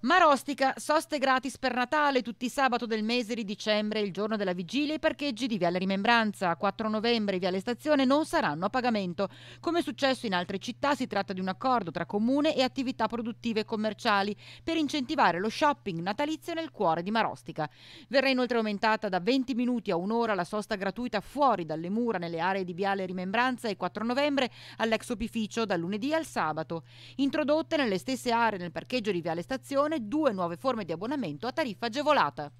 Marostica, soste gratis per Natale tutti i sabato del mese di dicembre, il giorno della vigilia, i parcheggi di Viale Rimembranza, 4 novembre Viale Stazione non saranno a pagamento. Come è successo in altre città, si tratta di un accordo tra comune e attività produttive e commerciali per incentivare lo shopping natalizio nel cuore di Marostica. Verrà inoltre aumentata da 20 minuti a un'ora la sosta gratuita fuori dalle mura nelle aree di Viale Rimembranza e 4 novembre all'ex opificio dal lunedì al sabato. Introdotte nelle stesse aree nel parcheggio di Viale Stazione due nuove forme di abbonamento a tariffa agevolata.